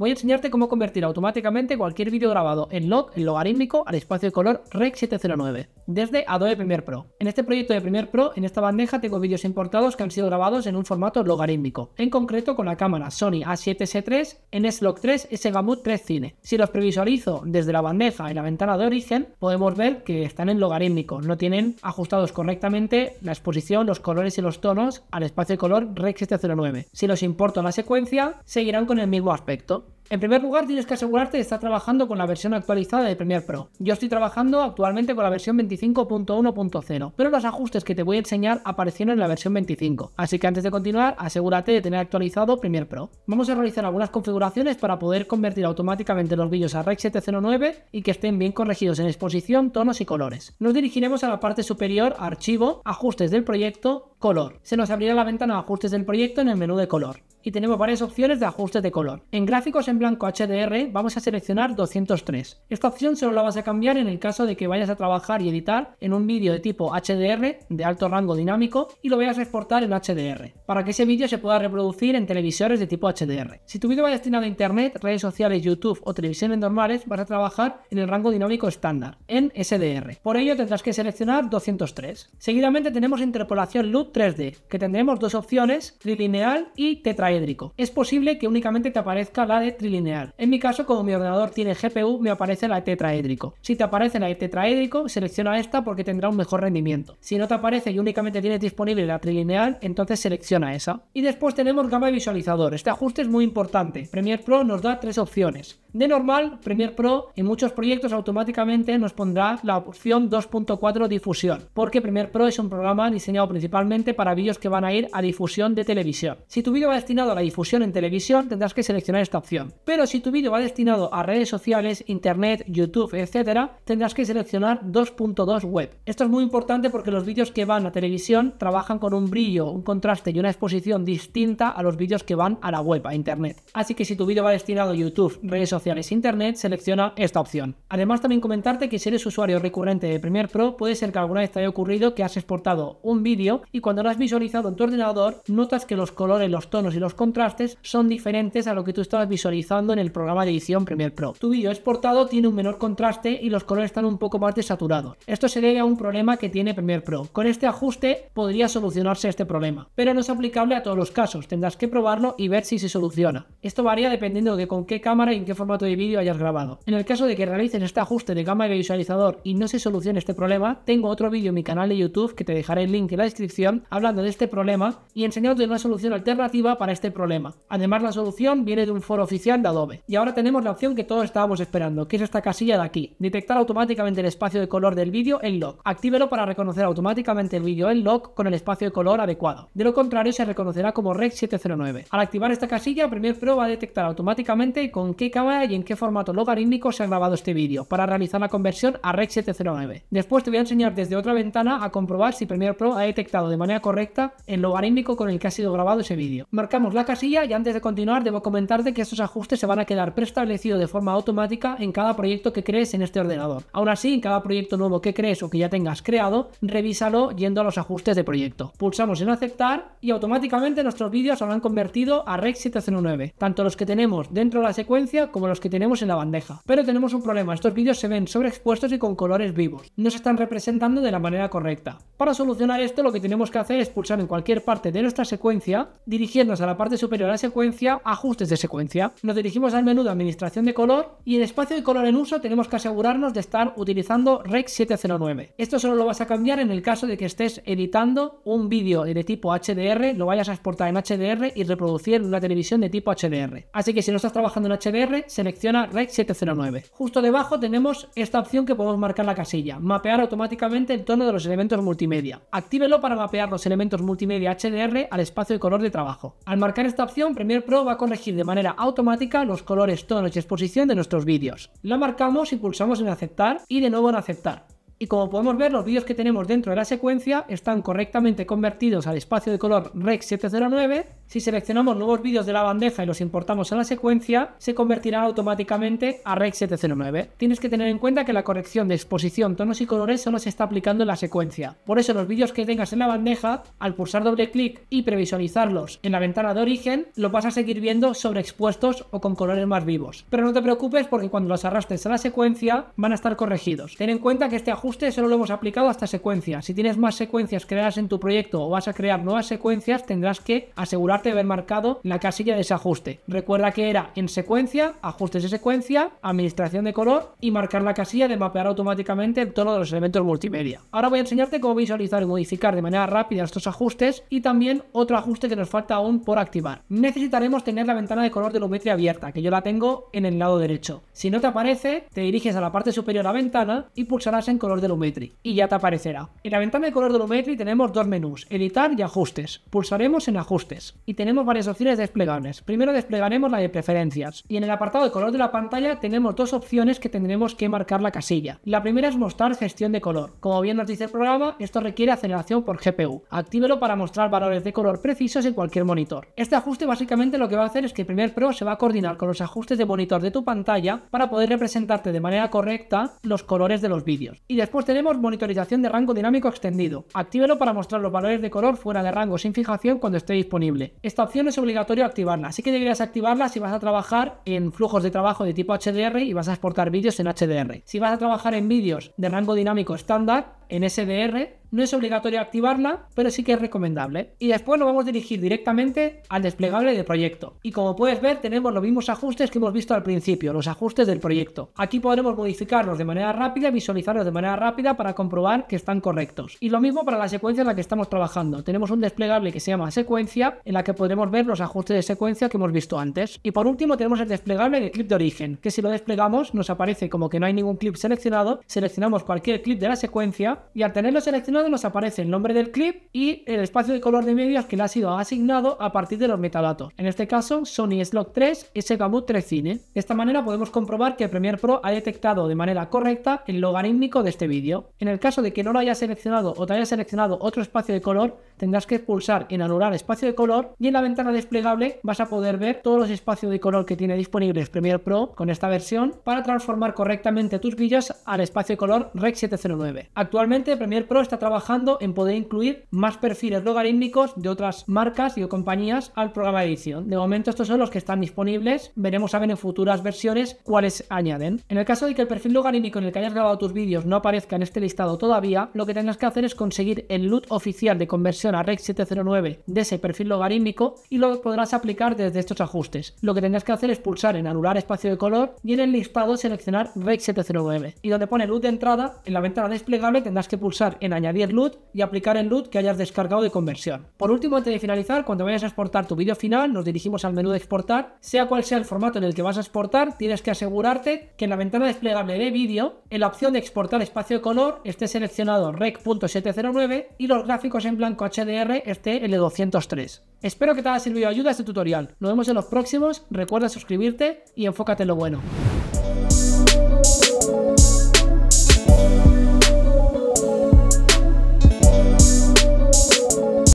voy a enseñarte cómo convertir automáticamente cualquier vídeo grabado en log, en logarítmico, al espacio de color Rec 709, desde Adobe Premiere Pro. En este proyecto de Premiere Pro, en esta bandeja tengo vídeos importados que han sido grabados en un formato logarítmico, en concreto con la cámara Sony A7S3 en S-Log 3 S-Gamut 3 Cine. Si los previsualizo desde la bandeja y la ventana de origen, podemos ver que están en logarítmico, no tienen ajustados correctamente la exposición, los colores y los tonos al espacio de color Rec 709. Si los importo a la secuencia, seguirán con el mismo aspecto. En primer lugar, tienes que asegurarte de estar trabajando con la versión actualizada de Premiere Pro. Yo estoy trabajando actualmente con la versión 25.1.0, pero los ajustes que te voy a enseñar aparecieron en la versión 25. Así que antes de continuar, asegúrate de tener actualizado Premiere Pro. Vamos a realizar algunas configuraciones para poder convertir automáticamente los vídeos a REC.709 709 y que estén bien corregidos en exposición, tonos y colores. Nos dirigiremos a la parte superior, Archivo, Ajustes del proyecto, Color. Se nos abrirá la ventana Ajustes del proyecto en el menú de color y tenemos varias opciones de ajustes de color. En gráficos en blanco HDR vamos a seleccionar 203. Esta opción solo la vas a cambiar en el caso de que vayas a trabajar y editar en un vídeo de tipo HDR de alto rango dinámico y lo vayas a exportar en HDR, para que ese vídeo se pueda reproducir en televisores de tipo HDR. Si tu vídeo va destinado a internet, redes sociales, YouTube o televisiones normales, vas a trabajar en el rango dinámico estándar, en SDR. Por ello tendrás que seleccionar 203. Seguidamente tenemos interpolación loop 3D, que tendremos dos opciones, trilineal y tetra es posible que únicamente te aparezca la de trilineal. En mi caso, como mi ordenador tiene GPU, me aparece la de tetraédrico. Si te aparece la de tetraédrico, selecciona esta porque tendrá un mejor rendimiento. Si no te aparece y únicamente tienes disponible la trilineal, entonces selecciona esa. Y después tenemos gama de visualizador. Este ajuste es muy importante. Premiere Pro nos da tres opciones. De normal, Premiere Pro en muchos proyectos automáticamente nos pondrá la opción 2.4 difusión, porque Premiere Pro es un programa diseñado principalmente para vídeos que van a ir a difusión de televisión. Si tu vídeo va destinado a la difusión en televisión, tendrás que seleccionar esta opción. Pero si tu vídeo va destinado a redes sociales, internet, YouTube, etcétera tendrás que seleccionar 2.2 web. Esto es muy importante porque los vídeos que van a televisión trabajan con un brillo, un contraste y una exposición distinta a los vídeos que van a la web, a internet. Así que si tu vídeo va destinado a YouTube, redes sociales, internet, selecciona esta opción. Además, también comentarte que si eres usuario recurrente de Premiere Pro, puede ser que alguna vez te haya ocurrido que has exportado un vídeo y cuando lo has visualizado en tu ordenador, notas que los colores, los tonos y los contrastes son diferentes a lo que tú estabas visualizando en el programa de edición Premiere Pro. Tu vídeo exportado tiene un menor contraste y los colores están un poco más desaturados. Esto se debe a un problema que tiene Premiere Pro. Con este ajuste podría solucionarse este problema, pero no es aplicable a todos los casos. Tendrás que probarlo y ver si se soluciona. Esto varía dependiendo de con qué cámara y en qué formato de vídeo hayas grabado. En el caso de que realices este ajuste de cámara y visualizador y no se solucione este problema, tengo otro vídeo en mi canal de YouTube que te dejaré el link en la descripción hablando de este problema y enseñándote una solución alternativa para este este problema. Además, la solución viene de un foro oficial de Adobe. Y ahora tenemos la opción que todos estábamos esperando, que es esta casilla de aquí. Detectar automáticamente el espacio de color del vídeo en log. Actívelo para reconocer automáticamente el vídeo en log con el espacio de color adecuado. De lo contrario, se reconocerá como Rec 709. Al activar esta casilla, Premiere Pro va a detectar automáticamente con qué cámara y en qué formato logarítmico se ha grabado este vídeo, para realizar la conversión a Rec 709. Después te voy a enseñar desde otra ventana a comprobar si Premiere Pro ha detectado de manera correcta el logarítmico con el que ha sido grabado ese vídeo. Marcamos la casilla y antes de continuar debo comentarte que estos ajustes se van a quedar preestablecidos de forma automática en cada proyecto que crees en este ordenador. Aún así, en cada proyecto nuevo que crees o que ya tengas creado, revísalo yendo a los ajustes de proyecto. Pulsamos en aceptar y automáticamente nuestros vídeos se habrán convertido a Rec 709, tanto los que tenemos dentro de la secuencia como los que tenemos en la bandeja. Pero tenemos un problema, estos vídeos se ven sobreexpuestos y con colores vivos. No se están representando de la manera correcta. Para solucionar esto lo que tenemos que hacer es pulsar en cualquier parte de nuestra secuencia, dirigiéndonos a la parte superior la secuencia, ajustes de secuencia. Nos dirigimos al menú de administración de color y el espacio de color en uso tenemos que asegurarnos de estar utilizando Rec 709. Esto solo lo vas a cambiar en el caso de que estés editando un vídeo de tipo HDR, lo vayas a exportar en HDR y reproducir en una televisión de tipo HDR. Así que si no estás trabajando en HDR, selecciona Rec 709. Justo debajo tenemos esta opción que podemos marcar la casilla, mapear automáticamente el tono de los elementos multimedia. Actívelo para mapear los elementos multimedia HDR al espacio de color de trabajo. Al marcar marcar esta opción, Premiere Pro va a corregir de manera automática los colores, tonos y exposición de nuestros vídeos. La marcamos y pulsamos en aceptar y de nuevo en aceptar y como podemos ver, los vídeos que tenemos dentro de la secuencia están correctamente convertidos al espacio de color Rec 709. Si seleccionamos nuevos vídeos de la bandeja y los importamos a la secuencia, se convertirá automáticamente a Rec 709. Tienes que tener en cuenta que la corrección de exposición, tonos y colores solo se está aplicando en la secuencia. Por eso los vídeos que tengas en la bandeja, al pulsar doble clic y previsualizarlos en la ventana de origen, los vas a seguir viendo sobreexpuestos o con colores más vivos. Pero no te preocupes porque cuando los arrastres a la secuencia van a estar corregidos. Ten en cuenta que este ajuste solo lo hemos aplicado a esta secuencia Si tienes más secuencias creadas en tu proyecto o vas a crear nuevas secuencias, tendrás que asegurarte de haber marcado la casilla de ese ajuste. Recuerda que era en secuencia, ajustes de secuencia, administración de color y marcar la casilla de mapear automáticamente el tono de los elementos multimedia. Ahora voy a enseñarte cómo visualizar y modificar de manera rápida estos ajustes y también otro ajuste que nos falta aún por activar. Necesitaremos tener la ventana de color de Lumetri abierta, que yo la tengo en el lado derecho. Si no te aparece, te diriges a la parte superior de la ventana y pulsarás en color de Lumetri y ya te aparecerá. En la ventana de color de Lumetri tenemos dos menús, editar y ajustes. Pulsaremos en ajustes y tenemos varias opciones desplegables. Primero desplegaremos la de preferencias y en el apartado de color de la pantalla tenemos dos opciones que tendremos que marcar la casilla. La primera es mostrar gestión de color. Como bien nos dice el programa, esto requiere aceleración por GPU. Actívelo para mostrar valores de color precisos en cualquier monitor. Este ajuste básicamente lo que va a hacer es que el primer Pro se va a coordinar con los ajustes de monitor de tu pantalla para poder representarte de manera correcta los colores de los vídeos. Y después Después tenemos monitorización de rango dinámico extendido. Actívelo para mostrar los valores de color fuera de rango sin fijación cuando esté disponible. Esta opción es obligatorio activarla, así que deberías activarla si vas a trabajar en flujos de trabajo de tipo HDR y vas a exportar vídeos en HDR. Si vas a trabajar en vídeos de rango dinámico estándar, en SDR. No es obligatorio activarla, pero sí que es recomendable. Y después lo vamos a dirigir directamente al desplegable de proyecto. Y como puedes ver, tenemos los mismos ajustes que hemos visto al principio, los ajustes del proyecto. Aquí podremos modificarlos de manera rápida, y visualizarlos de manera rápida para comprobar que están correctos. Y lo mismo para la secuencia en la que estamos trabajando. Tenemos un desplegable que se llama secuencia, en la que podremos ver los ajustes de secuencia que hemos visto antes. Y por último tenemos el desplegable de clip de origen, que si lo desplegamos nos aparece como que no hay ningún clip seleccionado, seleccionamos cualquier clip de la secuencia y al tenerlo seleccionado nos aparece el nombre del clip y el espacio de color de medios que le ha sido asignado a partir de los metadatos. En este caso Sony slog 3 y 3 Cine. De esta manera podemos comprobar que Premiere Pro ha detectado de manera correcta el logarítmico de este vídeo. En el caso de que no lo hayas seleccionado o te haya seleccionado otro espacio de color, tendrás que pulsar en anular espacio de color y en la ventana desplegable vas a poder ver todos los espacios de color que tiene disponibles Premiere Pro con esta versión para transformar correctamente tus vídeos al espacio de color Rec 709. Actualmente Premiere Pro está trabajando en poder incluir más perfiles logarítmicos de otras marcas y compañías al programa de edición. De momento estos son los que están disponibles, veremos a ver en futuras versiones cuáles añaden. En el caso de que el perfil logarítmico en el que hayas grabado tus vídeos no aparezca en este listado todavía, lo que tendrás que hacer es conseguir el LUT oficial de conversión a REC 709 de ese perfil logarítmico y lo podrás aplicar desde estos ajustes. Lo que tendrás que hacer es pulsar en anular espacio de color y en el listado seleccionar REC 709 y donde pone LUT de entrada, en la ventana desplegable tendrás que pulsar en añadir LUT y aplicar el LUT que hayas descargado de conversión. Por último, antes de finalizar, cuando vayas a exportar tu vídeo final, nos dirigimos al menú de exportar. Sea cual sea el formato en el que vas a exportar, tienes que asegurarte que en la ventana desplegable de vídeo, en la opción de exportar espacio de color, esté seleccionado rec.709 y los gráficos en blanco HDR esté L203. Espero que te haya servido de ayuda este tutorial. Nos vemos en los próximos, recuerda suscribirte y enfócate en lo bueno.